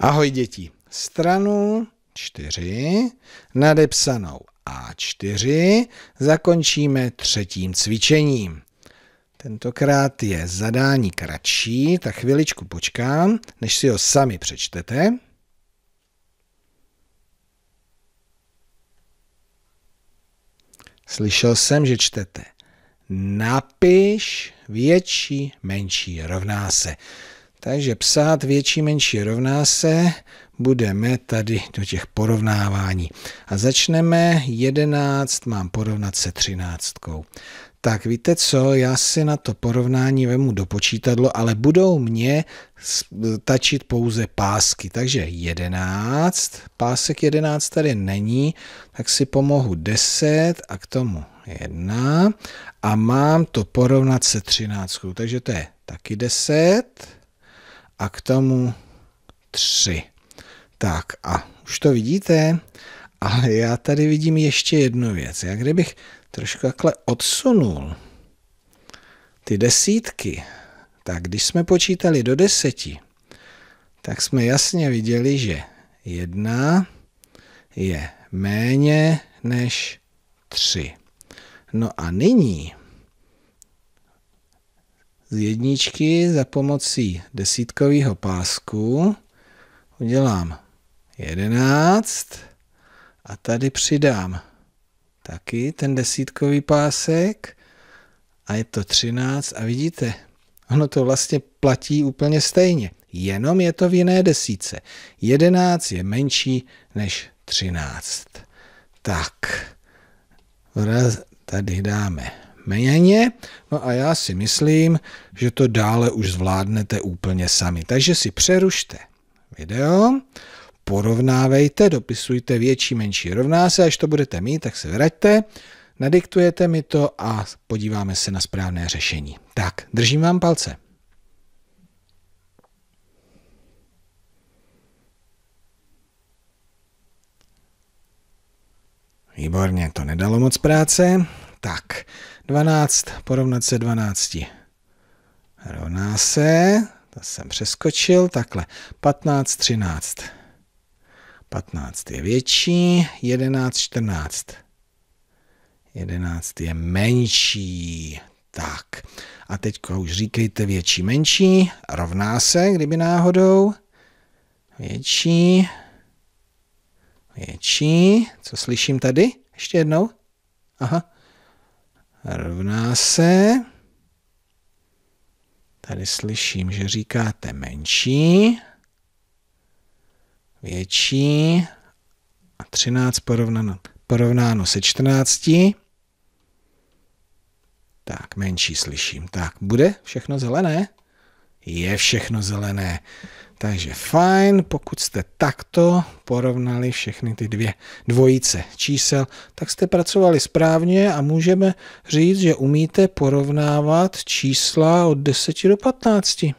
Ahoj děti, stranu 4, nadepsanou A4, zakončíme třetím cvičením. Tentokrát je zadání kratší, tak chviličku počkám, než si ho sami přečtete. Slyšel jsem, že čtete napiš větší, menší rovná se. Takže psát větší menší rovná se budeme tady do těch porovnávání. A začneme 11, mám porovnat se 13. Tak víte co, já si na to porovnání vemu do počítadlo, ale budou mě tačit pouze pásky. Takže 11, pásek 11 tady není, tak si pomohu 10 a k tomu 1 a mám to porovnat se 13. Takže to je taky 10 a k tomu 3. Tak a už to vidíte, ale já tady vidím ještě jednu věc. Já kdybych trošku takhle odsunul ty desítky, tak když jsme počítali do deseti, tak jsme jasně viděli, že jedna je méně než tři. No a nyní z jedničky za pomocí desítkového pásku udělám 11 a tady přidám taky ten desítkový pásek a je to 13 a vidíte, ono to vlastně platí úplně stejně, jenom je to v jiné desíce. 11 je menší než 13. Tak, tady dáme méně. No a já si myslím, že to dále už zvládnete úplně sami. Takže si přerušte video, porovnávejte, dopisujte větší, menší rovná se, až to budete mít, tak se vraťte, nadiktujete mi to a podíváme se na správné řešení. Tak, držím vám palce. Výborně, to nedalo moc práce. Tak, 12 porovnat se 12 rovná se, to jsem přeskočil, takhle, 15, 13. 15 je větší, 11, 14. 11 je menší. Tak. A teď už říkejte větší, menší. Rovná se, kdyby náhodou. Větší. Větší. Co slyším tady? Ještě jednou. Aha rovná se, tady slyším, že říkáte menší, větší a 13 porovnáno, porovnáno se 14. Tak, menší slyším. Tak, bude všechno zelené? je všechno zelené. Takže fajn, pokud jste takto porovnali všechny ty dvě dvojice čísel, tak jste pracovali správně a můžeme říct, že umíte porovnávat čísla od 10 do 15.